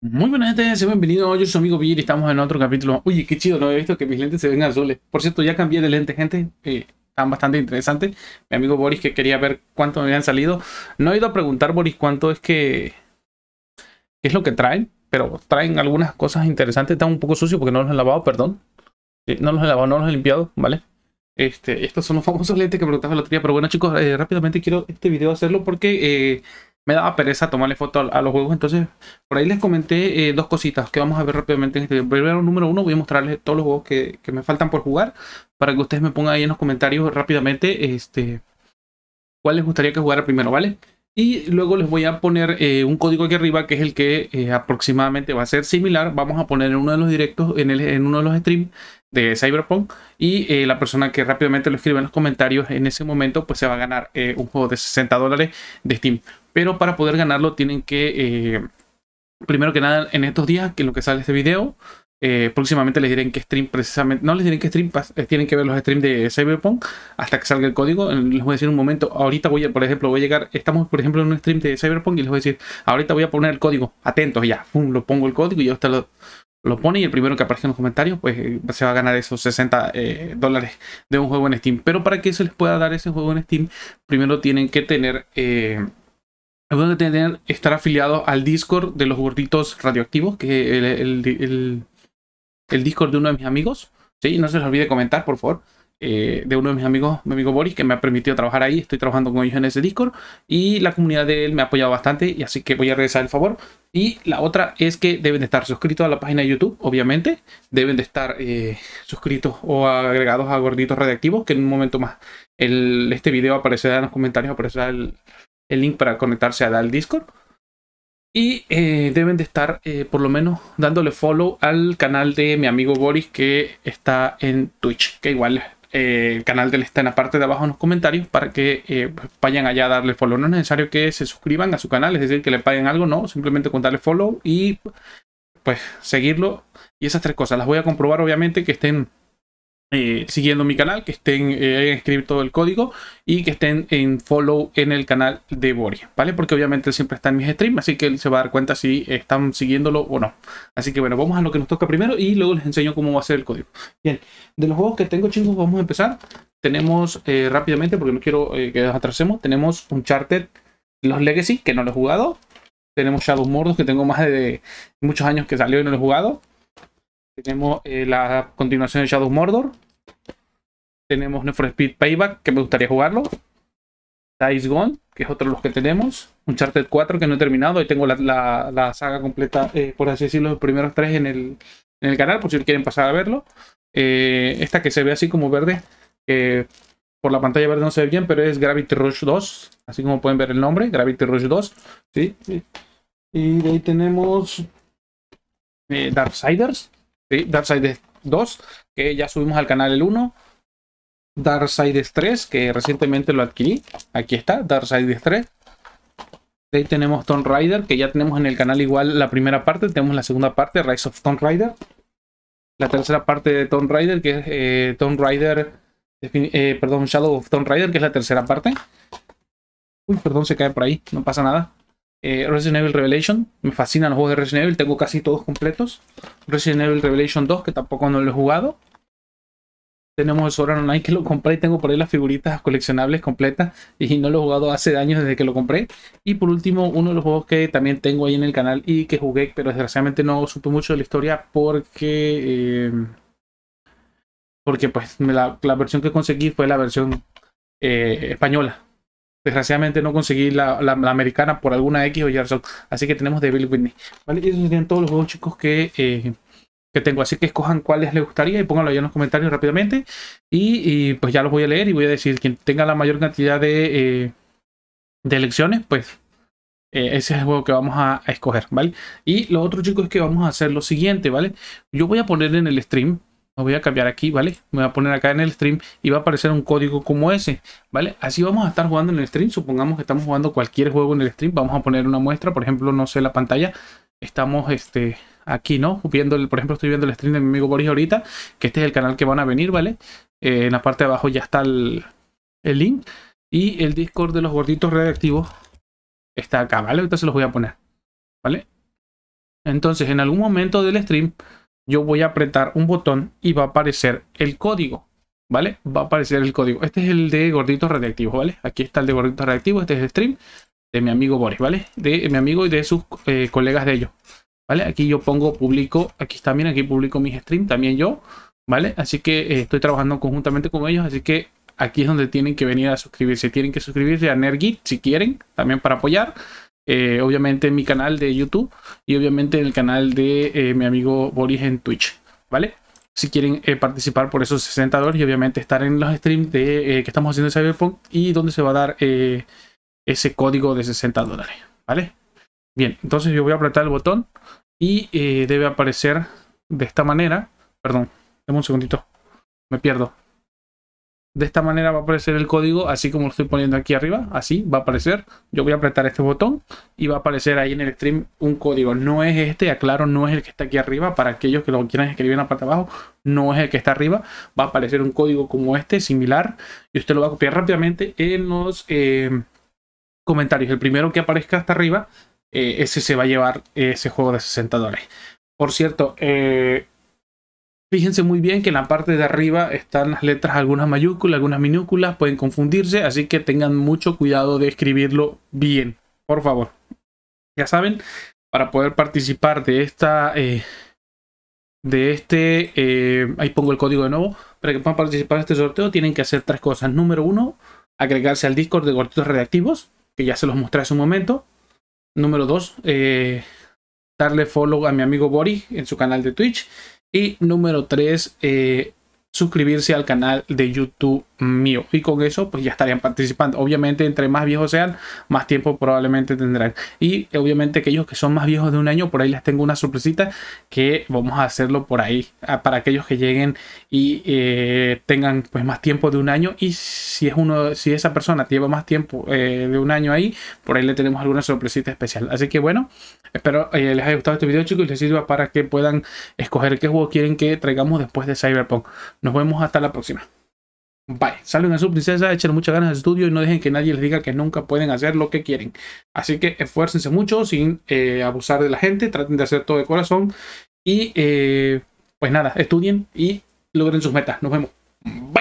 Muy buenas gente, sean bienvenidos, yo soy su amigo Bill y estamos en otro capítulo. Uy, qué chido, no he visto que mis lentes se ven azules. Por cierto, ya cambié de lente, gente, están bastante interesantes. Mi amigo Boris que quería ver cuánto me habían salido. No he ido a preguntar, Boris, cuánto es que... ¿Qué es lo que traen? Pero traen algunas cosas interesantes. Están un poco sucios porque no los he lavado, perdón. Eh, no los he lavado, no los he limpiado, ¿vale? Este, estos son los famosos lentes que preguntaba la otro día. Pero bueno, chicos, eh, rápidamente quiero este video hacerlo porque eh, me daba pereza tomarle foto a, los juegos. Entonces, por ahí les comenté eh, dos cositas que vamos a ver rápidamente en este video. Primero, número uno, voy a mostrarles todos los juegos que, me faltan por jugar para que ustedes me pongan ahí en los comentarios rápidamente este, cuál les gustaría que jugara primero, ¿vale? Y luego les voy a poner eh, un código aquí arriba que es el que eh, aproximadamente va a ser similar. Vamos a poner en uno de los directos, en, uno de los streams de Cyberpunk. Y eh, la persona que rápidamente lo escribe en los comentarios en ese momento, pues se va a ganar un juego de 60 dólares de Steam. Pero para poder ganarlo tienen que, primero que nada, en estos días, que es lo que sale este video, eh, próximamente les diré en qué stream precisamente. No les diré en qué stream eh, tienen que ver los streams de Cyberpunk hasta que salga el código. Les voy a decir un momento. Ahorita voy a, por ejemplo, voy a llegar. Estamos, por ejemplo, en un stream de Cyberpunk y les voy a decir, ahorita voy a poner el código. Atentos ya. lo pongo el código y ya lo, pone. Y el primero que aparezca en los comentarios, pues eh, se va a ganar esos 60 dólares de un juego en Steam. Pero para que se les pueda dar ese juego en Steam, primero tienen que tener. estar afiliados al Discord de los gorditos radioactivos, que el el Discord de uno de mis amigos. Sí, no se les olvide comentar, por favor. Eh, de uno de mis amigos, mi amigo Boris, que me ha permitido trabajar ahí. Estoy trabajando con ellos en ese Discord y la comunidad de él me ha apoyado bastante y así que voy a regresar el favor. Y la otra es que deben de estar suscritos a la página de YouTube, obviamente. Deben de estar eh, suscritos o agregados a Gorditos Radiactivos, que en un momento más el, este video aparecerá en los comentarios, aparecerá el, link para conectarse al Discord. Y eh, deben de estar eh, por lo menos dándole follow al canal de mi amigo Boris que está en Twitch, que igual eh, el canal de él está en la parte de abajo en los comentarios para que vayan allá a darle follow. No es necesario que se suscriban a su canal, es decir, que le paguen algo, no, simplemente contarle follow y pues seguirlo. Y esas tres cosas las voy a comprobar obviamente que estén eh, siguiendo mi canal, que estén, eh, hayan escrito el código y que estén en follow en el canal de Boria, ¿vale? Porque obviamente siempre está en mis streams, así que él se va a dar cuenta si están siguiéndolo o no. Así que bueno, vamos a lo que nos toca primero y luego les enseño cómo va a ser el código. Bien, de los juegos que tengo chicos, vamos a empezar. Tenemos eh, rápidamente, porque no quiero eh, que nos atrasemos, tenemos un charter, los Legacy, que no lo he jugado. Tenemos Shadow Mordos, que tengo más de muchos años que salió y no lo he jugado. Tenemos eh, la continuación de Shadow Mordor. Tenemos Nefrospeed Speed Payback, que me gustaría jugarlo. Dice Gone, que es otro de los que tenemos. Uncharted 4, que no he terminado. Ahí tengo la, saga completa, eh, por así decirlo, los primeros tres en el, en el canal, por si quieren pasar a verlo. Eh, esta que se ve así como verde, por la pantalla verde no se ve bien, pero es Gravity Rush 2, así como pueden ver el nombre, Gravity Rush 2. ¿sí? Y de ahí tenemos Darksiders, ¿sí? 2, que ya subimos al canal el 1. Darksiders 3, que recientemente lo adquirí. Aquí está, Darksiders 3. De ahí tenemos Tomb Raider, que ya tenemos en el canal igual la primera parte. Tenemos la segunda parte, Rise of Tomb Raider. La tercera parte de Tomb Raider, que es eh, Tomb Raider... Eh, perdón, Shadow of Tomb Raider, que es la tercera parte. Uy, perdón, se cae por ahí, no pasa nada. Eh, Resident Evil Revelation. Me fascinan los juegos de Resident Evil, tengo casi todos completos. Resident Evil Revelation 2, que tampoco no lo he jugado. Tenemos el Sword Online que lo compré y tengo por ahí las figuritas coleccionables completas y no lo he jugado hace años desde que lo compré. Y por último, uno de los juegos que también tengo ahí en el canal y que jugué, pero desgraciadamente no supe mucho de la historia porque... Eh, porque pues la, versión que conseguí fue la versión eh, española Desgraciadamente no conseguí la, americana por alguna X o Y Así que tenemos de Bill Whitney. ¿Vale? Y esos serían todos los juegos, chicos, que, eh, tengo. Así que escojan cuáles les gustaría y pónganlo ahí en los comentarios rápidamente. Y, pues ya los voy a leer y voy a decir quien tenga la mayor cantidad de, eh, elecciones, pues eh, ese es el juego que vamos a, escoger, ¿vale? Y lo otro, chicos, es que vamos a hacer lo siguiente, ¿vale? Yo voy a poner en el stream voy a cambiar aquí, ¿vale? Me voy a poner acá en el stream y va a aparecer un código como ese, ¿vale? Así vamos a estar jugando en el stream. Supongamos que estamos jugando cualquier juego en el stream. Vamos a poner una muestra, por ejemplo, no sé, la pantalla. Estamos este, aquí, ¿no? Viendo, el, por ejemplo, estoy viendo el stream de mi amigo Boris ahorita, que este es el canal que van a venir, ¿vale? Eh, en la parte de abajo ya está el, link. Y el Discord de los gorditos redactivos está acá, ¿vale? Ahorita se los voy a poner, ¿vale? Entonces, en algún momento del stream yo voy a apretar un botón y va a aparecer el código, ¿vale? Va a aparecer el código. Este es el de gorditos radiactivos, ¿vale? Aquí está el de gorditos radiactivos, este es el stream de mi amigo Boris, ¿vale? De mi amigo y de sus eh, colegas de ellos, ¿vale? Aquí yo pongo, público. aquí también, aquí publico mis streams, también yo, ¿vale? Así que eh, estoy trabajando conjuntamente con ellos, así que aquí es donde tienen que venir a suscribirse. Tienen que suscribirse a Nergit si quieren, también para apoyar. Eh, obviamente en mi canal de YouTube y obviamente en el canal de eh, mi amigo Boris en Twitch, ¿vale? Si quieren eh, participar por esos 60 dólares y obviamente estar en los streams de, que estamos haciendo en Cyberpunk y donde se va a dar ese código de 60 dólares, ¿vale? Bien, entonces yo voy a apretar el botón y debe aparecer de esta manera. Perdón, dame un segundito, me pierdo. De esta manera va a aparecer el código, así como lo estoy poniendo aquí arriba, así va a aparecer. Yo voy a apretar este botón y va a aparecer ahí en el stream un código. No es este, aclaro, no es el que está aquí arriba. Para aquellos que lo quieran escribir en parte abajo, no es el que está arriba. Va a aparecer un código como este, similar, y usted lo va a copiar rápidamente en los eh, comentarios. El primero que aparezca hasta arriba, eh, ese se va a llevar ese juego de 60 dólares. Por cierto, eh, Fíjense muy bien que en la parte de arriba están las letras, algunas mayúsculas, algunas minúsculas, pueden confundirse, así que tengan mucho cuidado de escribirlo bien, por favor. Ya saben, para poder participar de esta... Eh, de este, eh, ahí pongo el código de nuevo, para que puedan participar de este sorteo tienen que hacer tres cosas. Número uno, agregarse al Discord de Gorditos redactivos, que ya se los mostré hace un momento. Número dos, eh, darle follow a mi amigo Boris en su canal de Twitch. Y número 3, eh, suscribirse al canal de YouTube mío. Y con eso, pues ya estarían participando. Obviamente, entre más viejos sean, más tiempo probablemente tendrán. Y obviamente, aquellos que son más viejos de un año, por ahí les tengo una sorpresita que vamos a hacerlo por ahí. Para aquellos que lleguen y eh, tengan pues más tiempo de un año. Y si es uno, si esa persona lleva más tiempo eh, de un año ahí, por ahí le tenemos alguna sorpresita especial. Así que bueno, espero eh, les haya gustado este video, chicos, y les sirva para que puedan escoger qué juego quieren que traigamos después de Cyberpunk. Nos vemos hasta la próxima. Bye. Salven a su princesa, echen muchas ganas de estudio y no dejen que nadie les diga que nunca pueden hacer lo que quieren. Así que esfuércense mucho sin eh, abusar de la gente, traten de hacer todo de corazón y eh, pues nada, estudien y logren sus metas. Nos vemos.